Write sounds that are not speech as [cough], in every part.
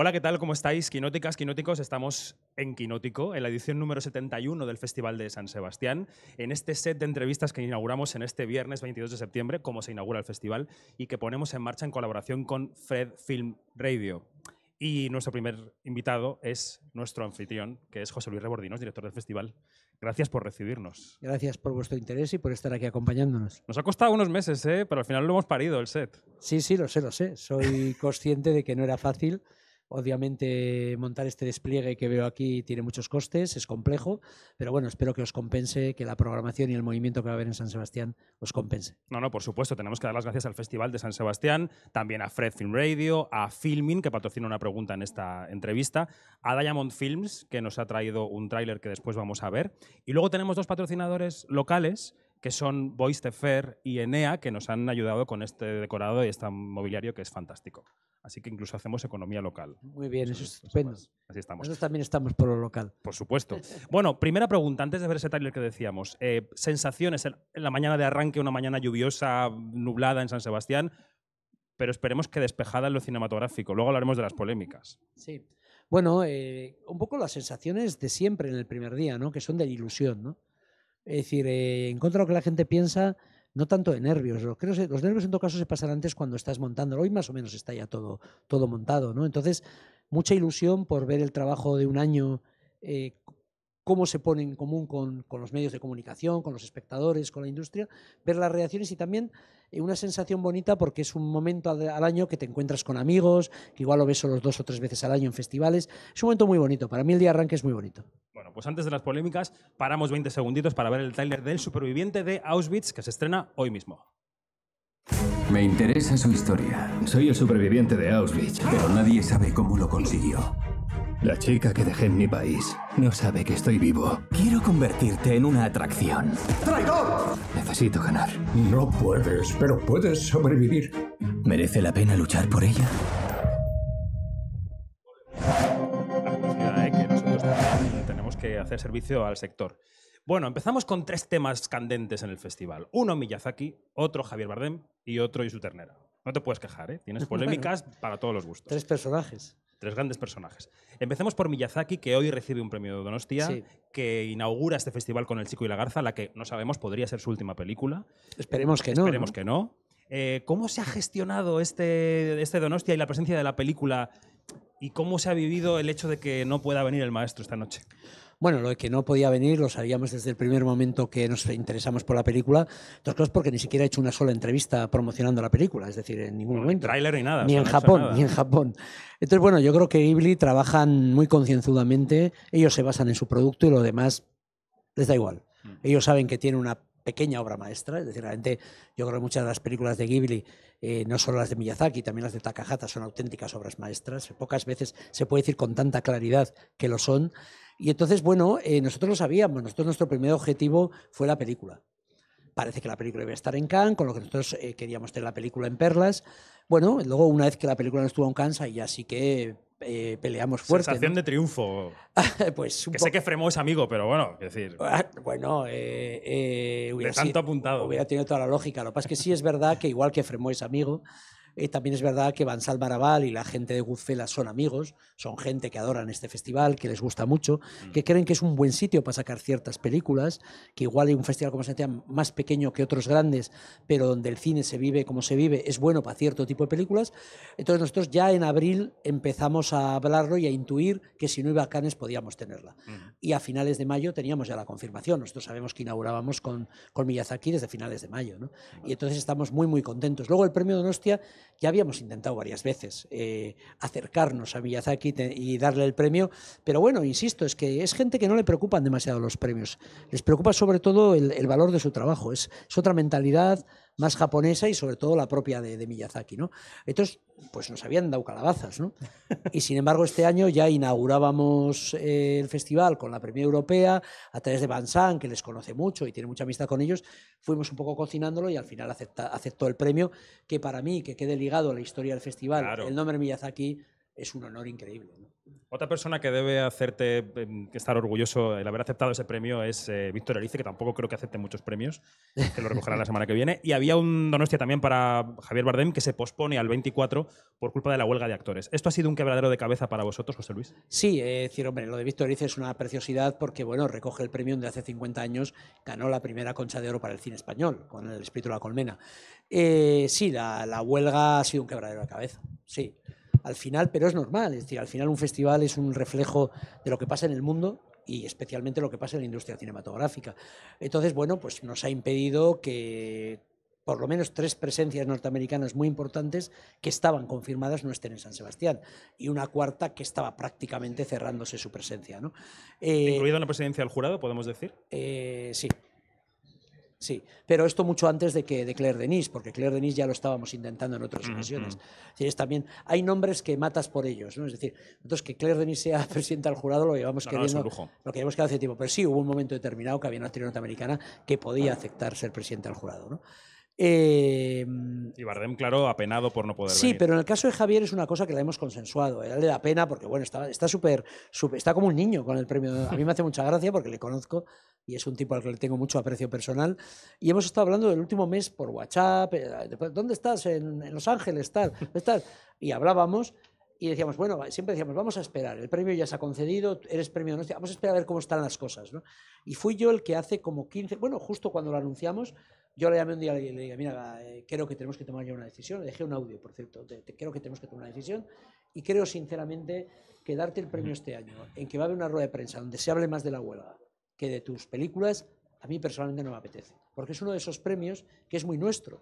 Hola, ¿qué tal? ¿Cómo estáis? Quinóticas, quinóticos, estamos en Quinótico, en la edición número 71 del Festival de San Sebastián, en este set de entrevistas que inauguramos en este viernes 22 de septiembre, como se inaugura el festival, y que ponemos en marcha en colaboración con Fred Film Radio. Y nuestro primer invitado es nuestro anfitrión, que es José Luis Rebordinos, director del festival. Gracias por recibirnos. Gracias por vuestro interés y por estar aquí acompañándonos. Nos ha costado unos meses, ¿eh? pero al final lo hemos parido el set. Sí, sí, lo sé, lo sé. Soy consciente de que no era fácil Obviamente montar este despliegue que veo aquí tiene muchos costes, es complejo, pero bueno, espero que os compense, que la programación y el movimiento que va a haber en San Sebastián os compense. No, no, por supuesto, tenemos que dar las gracias al Festival de San Sebastián, también a Fred Film Radio, a Filmin, que patrocina una pregunta en esta entrevista, a Diamond Films, que nos ha traído un tráiler que después vamos a ver, y luego tenemos dos patrocinadores locales que son Bois fer y Enea, que nos han ayudado con este decorado y este mobiliario que es fantástico. Así que incluso hacemos economía local. Muy bien, eso, es estupendo. Así estamos. Nosotros también estamos por lo local. Por supuesto. [laughs] bueno, primera pregunta, antes de ver ese taller que decíamos. Eh, sensaciones en la mañana de arranque, una mañana lluviosa, nublada en San Sebastián, pero esperemos que despejada en lo cinematográfico. Luego hablaremos de las polémicas. Sí. Bueno, eh, un poco las sensaciones de siempre en el primer día, ¿no? Que son de ilusión, ¿no? Es decir, eh, en contra de lo que la gente piensa, no tanto de nervios. Los, nervios en todo caso se pasan antes cuando estás montando. Hoy más o menos está ya todo, todo montado, ¿no? Entonces, mucha ilusión por ver el trabajo de un año eh, cómo se pone en común con, con, los medios de comunicación, con los espectadores, con la industria, ver las reacciones y también eh, una sensación bonita porque es un momento al año que te encuentras con amigos, que igual lo ves solo dos o tres veces al año en festivales. Es un momento muy bonito. Para mí el día de arranque es muy bonito. Bueno, pues antes de las polémicas, paramos 20 segunditos para ver el trailer del superviviente de Auschwitz que se estrena hoy mismo. Me interesa su historia. Soy el superviviente de Auschwitz, pero nadie sabe cómo lo consiguió. La chica que dejé en mi país no sabe que estoy vivo. Quiero convertirte en una atracción. ¡Traidor! Necesito ganar. No puedes, pero puedes sobrevivir. ¿Merece la pena luchar por ella? tenemos que hacer servicio al sector. Bueno, empezamos con tres temas candentes en el festival. Uno Miyazaki, otro Javier Bardem y otro Isu Ternera. No te puedes quejar, ¿eh? Tienes polémicas para todos los gustos. Tres personajes. Tres grandes personajes. Empecemos por Miyazaki, que hoy recibe un premio de Donostia, que inaugura este festival con El Chico y la Garza, la que no sabemos podría ser su última película. Esperemos que no. Esperemos que no. Eh, ¿Cómo se ha gestionado este, este Donostia y la presencia de la película ¿Y cómo se ha vivido el hecho de que no pueda venir el maestro esta noche? Bueno, lo de que no podía venir lo sabíamos desde el primer momento que nos interesamos por la película. Dos cosas porque ni siquiera ha hecho una sola entrevista promocionando la película, es decir, en ningún momento. Ni ni nada. Ni en Japón, ni en Japón. Entonces, bueno, yo creo que Ghibli trabajan muy concienzudamente. Ellos se basan en su producto y lo demás les da igual. Mm. Ellos saben que tiene una pequeña obra maestra, es decir, realmente yo creo que muchas de las películas de Ghibli, eh, no solo las de Miyazaki, también las de Takahata, son auténticas obras maestras, pocas veces se puede decir con tanta claridad que lo son. Y entonces, bueno, eh, nosotros lo sabíamos, nosotros nuestro primer objetivo fue la película. Parece que la película iba a estar en Cannes, con lo que nosotros eh, queríamos tener la película en Perlas. Bueno, luego una vez que la película no estuvo en Cannes, ahí ya sí que eh, peleamos fuerte. Sensación de triunfo. [laughs] pues que sé que Fremó es amigo, pero bueno, es decir. Ah, bueno, eh, eh, hubiera tanto apuntado. Hubiera tenido toda la lógica. Lo que pasa es que sí es verdad que igual que Fremó es amigo, también es verdad que Bansal Barabal y la gente de Guzfela son amigos, son gente que adoran este festival, que les gusta mucho, mm. que creen que es un buen sitio para sacar ciertas películas, que igual hay un festival como se más pequeño que otros grandes, pero donde el cine se vive como se vive, es bueno para cierto tipo de películas. Entonces nosotros ya en abril empezamos a hablarlo y a intuir que si no iba a Cannes podíamos tenerla. Mm. Y a finales de mayo teníamos ya la confirmación. Nosotros sabemos que inaugurábamos con, Miyazaki desde finales de mayo. Y entonces estamos muy, muy contentos. Luego el premio Donostia ya habíamos intentado varias veces eh, acercarnos a Miyazaki y darle el premio, pero bueno, insisto, es que es gente que no le preocupan demasiado los premios. Les preocupa sobre todo el, valor de su trabajo. Es, es otra mentalidad más japonesa y sobre todo la propia de, Miyazaki. ¿no? Entonces, pues nos habían dado calabazas. ¿no? [laughs] Y sin embargo, este año ya inaugurábamos eh, el festival con la Premier Europea, a través de Bansan, que les conoce mucho y tiene mucha amistad con ellos. Fuimos un poco cocinándolo y al final aceptó el premio, que para mí, que quede ligado a la historia del festival, el nombre Miyazaki es un honor increíble. Otra persona que debe hacerte em, que estar orgulloso el haber aceptado ese premio es eh, Víctor Erice, que tampoco creo que acepte muchos premios, que lo recogerá la semana que viene. Y había un donostia también para Javier Bardem que se pospone al 24 por culpa de la huelga de actores. ¿Esto ha sido un quebradero de cabeza para vosotros, José Luis? Sí, eh, decir, hombre, lo de Víctor Erice es una preciosidad porque, bueno, recoge el premio de hace 50 años, ganó la primera concha de oro para el cine español con El espíritu de la colmena. Eh, sí, la, la huelga ha sido un quebradero de cabeza, sí al final, pero es normal, es decir, al final un festival es un reflejo de lo que pasa en el mundo y especialmente lo que pasa en la industria cinematográfica. Entonces, bueno, pues nos ha impedido que por lo menos tres presencias norteamericanas muy importantes que estaban confirmadas no estén en San Sebastián y una cuarta que estaba prácticamente cerrándose su presencia. ¿no? Eh, ¿Incluida una presidencia del jurado, podemos decir? Eh, sí. Sí, pero esto mucho antes de que de Claire Denis, porque Claire Denis ya lo estábamos intentando en otras ocasiones. es también, hay nombres que matas por ellos, ¿no? Es decir, Entonces que Claire Denis sea [laughs] presidenta del jurado lo llevamos queriendo, lo que llevamos hace tiempo, pero sí hubo un momento determinado que había una actriz norteamericana que podía aceptar ser presidenta del jurado, ¿no? Em, y Bardem, claro, apenado por no poder. Sí, pero en el caso de Javier es una cosa que la hemos consensuado. le da pena porque, bueno, está está, está como un niño con el premio. A mí me hace mucha gracia porque le conozco y es un tipo al que le tengo mucho aprecio personal. Y hemos estado hablando del último mes por WhatsApp, eh, ¿dónde estás? En, Los Ángeles, tal, [laughs] tal. Y hablábamos y decíamos, bueno, siempre decíamos, vamos a esperar, el premio ya se ha concedido, eres premio no, vamos a esperar a ver cómo están las cosas. ¿no? Y fui yo el que hace como 15, bueno, justo cuando lo anunciamos, yo le llamé un día y le dije, mira, eh, creo que tenemos que tomar ya una decisión, le dejé un audio, por cierto, creo que tenemos que tomar una decisión y creo sinceramente que darte el premio este año, en que va a haber una rueda de prensa donde se hable más de la huelga, que de tus películas a mí personalmente no me apetece, porque es uno de esos premios que es muy nuestro,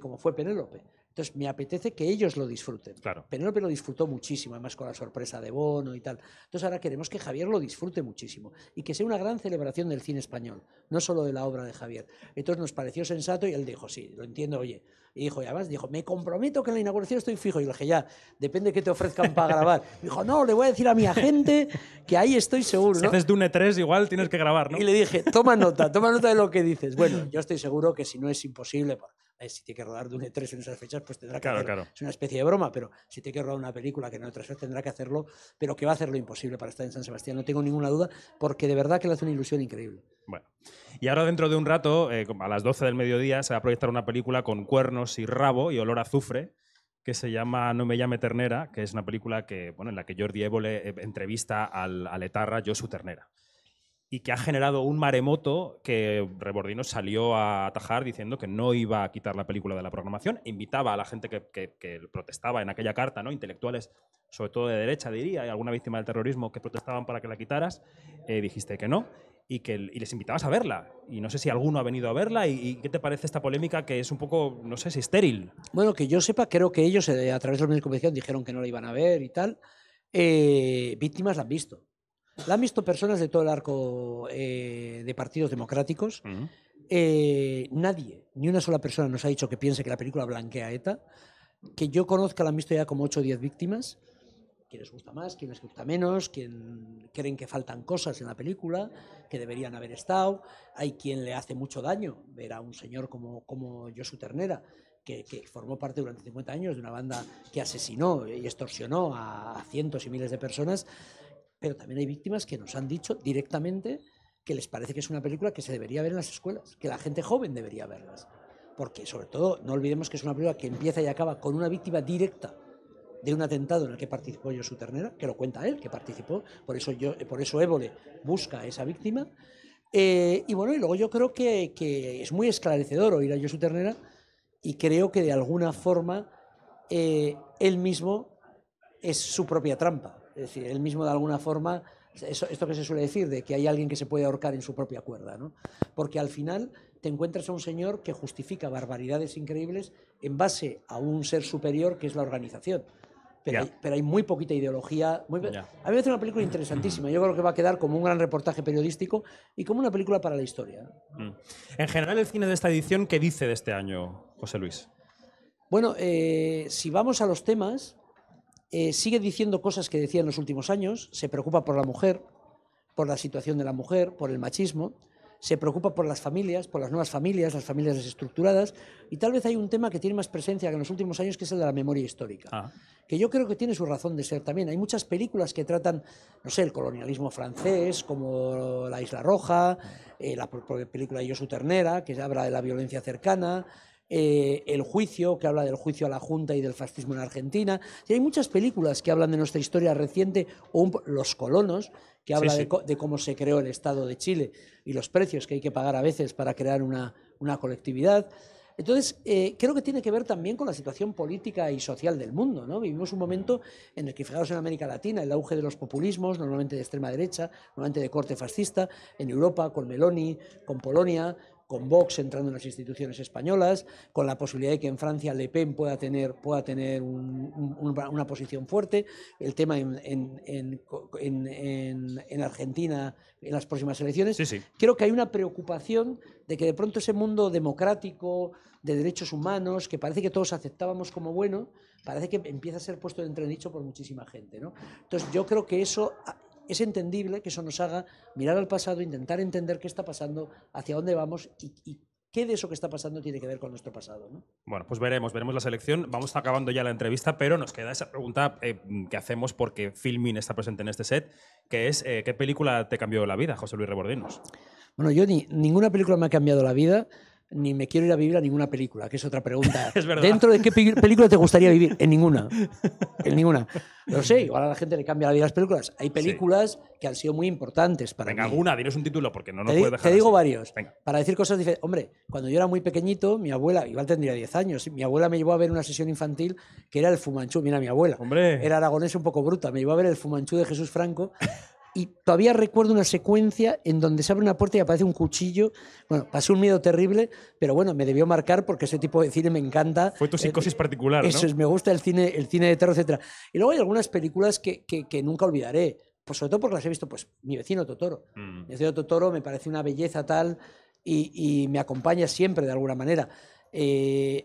como fue Penélope. Entonces, me apetece que ellos lo disfruten. Claro. Penélope lo disfrutó muchísimo, además con la sorpresa de Bono y tal. Entonces, ahora queremos que Javier lo disfrute muchísimo y que sea una gran celebración del cine español, no solo de la obra de Javier. Entonces, nos pareció sensato y él dijo, sí, lo entiendo, oye. Y dijo, y además dijo, me comprometo que en la inauguración estoy fijo. Y le dije, ya, depende que te ofrezcan para grabar. Y [laughs] dijo, no, le voy a decir a mi agente que ahí estoy seguro. ¿no? Si haces Dune 3, igual tienes que grabar, ¿no? Y le dije, toma nota, toma nota de lo que dices. Bueno, yo estoy seguro que si no es imposible. Eh, si tiene que rodar e 3 en esas fechas, pues tendrá que claro, Claro. Es una especie de broma, pero si tiene que rodar una película que en otras fechas tendrá que hacerlo, pero que va a hacer lo imposible para estar en San Sebastián, no tengo ninguna duda, porque de verdad que le hace una ilusión increíble. Bueno, y ahora dentro de un rato, eh, a las 12 del mediodía, se va a proyectar una película con cuernos y rabo y olor a azufre que se llama No me llame ternera, que es una película que, en la que Jordi Évole eh, entrevista al, al yo Josu Ternera y que ha generado un maremoto que Rebordino salió a atajar diciendo que no iba a quitar la película de la programación, invitaba a la gente que, protestaba en aquella carta, ¿no? intelectuales, sobre todo de derecha, diría, y alguna víctima del terrorismo que protestaban para que la quitaras, eh, dijiste que no. Y, que, les invitabas a verla. Y no sé si alguno ha venido a verla. Y, qué te parece esta polémica que es un poco, no sé si estéril? Bueno, que yo sepa, creo que ellos eh, a través de los medios de comunicación dijeron que no la iban a ver y tal. Eh, víctimas la han visto. La han visto personas de todo el arco eh, de partidos democráticos. Eh, nadie, ni una sola persona nos ha dicho que piense que la película blanquea ETA. Que yo conozca, la han visto ya como 8 o 10 víctimas. ¿Quienes les gusta más, quien les gusta menos, ¿Quién creen que faltan cosas en la película, que deberían haber estado. Hay quien le hace mucho daño ver a un señor como, como Josu Ternera, que, que, formó parte durante 50 años de una banda que asesinó y extorsionó a cientos y miles de personas. Pero también hay víctimas que nos han dicho directamente que les parece que es una película que se debería ver en las escuelas, que la gente joven debería verlas. Porque sobre todo, no olvidemos que es una película que empieza y acaba con una víctima directa de un atentado en el que participó yo su ternera, que lo cuenta él, que participó, por eso, yo, por eso Évole busca a esa víctima. Eh, y bueno, y luego yo creo que, es muy esclarecedor oír a su Ternera y creo que de alguna forma eh, él mismo es su propia trampa. Es decir, él mismo de alguna forma, esto que se suele decir, de que hay alguien que se puede ahorcar en su propia cuerda, ¿no? Porque al final te encuentras a un señor que justifica barbaridades increíbles en base a un ser superior que es la organización. Pero, hay, pero hay, muy poquita ideología. Muy... A mí me parece una película interesantísima. Yo creo que va a quedar como un gran reportaje periodístico y como una película para la historia. Mm. En general, el cine de esta edición, ¿qué dice de este año, José Luis? Bueno, eh, si vamos a los temas, eh, sigue diciendo cosas que decía en los últimos años, se preocupa por la mujer, por la situación de la mujer, por el machismo, se preocupa por las familias, por las nuevas familias, las familias desestructuradas, y tal vez hay un tema que tiene más presencia que en los últimos años, que es el de la memoria histórica, ah. que yo creo que tiene su razón de ser también. Hay muchas películas que tratan, no sé, el colonialismo francés, como La Isla Roja, eh, la película Yo su ternera, que habla de la violencia cercana, eh, el juicio, que habla del juicio a la Junta y del fascismo en Argentina. Y hay muchas películas que hablan de nuestra historia reciente, o Los colonos, que habla De, cómo se creó el Estado de Chile y los precios que hay que pagar a veces para crear una, colectividad. Entonces, eh, creo que tiene que ver también con la situación política y social del mundo. Vivimos un momento en el que, fijaros en América Latina, el auge de los populismos, normalmente de extrema derecha, normalmente de corte fascista, en Europa, con Meloni, con Polonia, con Vox entrando en las instituciones españolas, con la posibilidad de que en Francia Le Pen pueda tener, pueda tener una posición fuerte, el tema en, Argentina en las próximas elecciones. Creo que hay una preocupación de que de pronto ese mundo democrático, de derechos humanos, que parece que todos aceptábamos como bueno, parece que empieza a ser puesto de entredicho por muchísima gente. Entonces yo creo que eso es entendible que eso nos haga mirar al pasado, intentar entender qué está pasando, hacia dónde vamos y, ¿Qué de eso que está pasando tiene que ver con nuestro pasado? Bueno, pues veremos, veremos la selección. Vamos acabando ya la entrevista, pero nos queda esa pregunta eh, que hacemos porque Filmin está presente en este set, que es eh, ¿qué película te cambió la vida, José Luis Rebordinos? Bueno, yo ni, ninguna película me ha cambiado la vida ni me quiero ir a vivir a ninguna película, que es otra pregunta. [laughs] ¿Dentro de qué película te gustaría vivir? En ninguna. [laughs] En ninguna. Lo sé, igual a la gente le cambia la vida las películas. Hay películas que han sido muy importantes para Venga, alguna, diles un título porque no nos puede dejar. Te digo varios. Para decir cosas diferentes. Hombre, cuando yo era muy pequeñito, mi abuela, igual tendría 10 años, mi abuela me llevó a ver una sesión infantil que era el Fumanchú. Mira, mi abuela. Hombre. Era aragonés un poco bruta. Me llevó a ver el Fumanchú de Jesús Franco. [laughs] y todavía recuerdo una secuencia en donde se abre una puerta y aparece un cuchillo. Bueno, pasó un miedo terrible, pero bueno, me debió marcar porque ese tipo de cine me encanta. Fue tu eh, psicosis particular, eso, ¿no? me gusta el cine, el cine de terror, etc. Y luego hay algunas películas que, nunca olvidaré, pues sobre todo porque las he visto, pues, Mi vecino Totoro. Mm. Mi vecino Totoro me parece una belleza tal y, me acompaña siempre de alguna manera. Eh,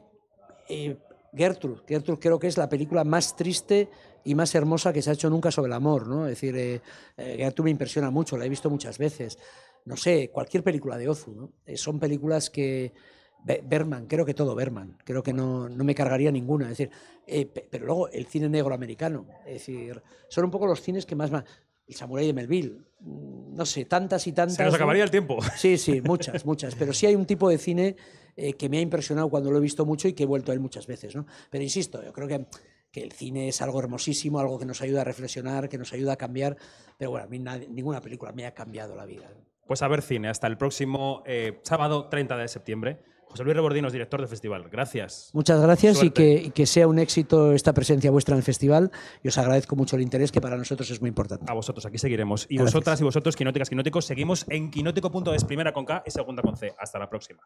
eh, Gertrude, Gertrude creo que es la película más triste y más hermosa que se ha hecho nunca sobre el amor, ¿no? Es decir, eh, eh a tú me impresiona mucho, la he visto muchas veces. No sé, cualquier película de Ozu, ¿no? Eh, son películas que... Berman, creo que todo Berman, creo que no, no me cargaría ninguna. Es decir, eh, pero luego el cine negro americano, es decir, son un poco los cines que más... el Samurai de Melville, mm, no sé, tantas y tantas. Se nos acabaría el tiempo. [laughs] Sí, sí, muchas, muchas. Pero sí hay un tipo de cine que me ha impresionado cuando lo he visto mucho y que he vuelto a él muchas veces. ¿no? Pero insisto, yo creo que que el cine es algo hermosísimo, algo que nos ayuda a reflexionar, que nos ayuda a cambiar, pero bueno, a mí ninguna película me ha cambiado la vida. Pues a ver cine, hasta el próximo eh, sábado 30 de septiembre. José Luis Rebordinos, director del festival. Gracias. Muchas gracias y que, sea un éxito esta presencia vuestra en el festival. Y os agradezco mucho el interés, que para nosotros es muy importante. A vosotros, aquí seguiremos. Y vosotras y vosotros, quinóticas, quinóticos, seguimos en quinótico.es, primera con K y segunda con C. Hasta la próxima.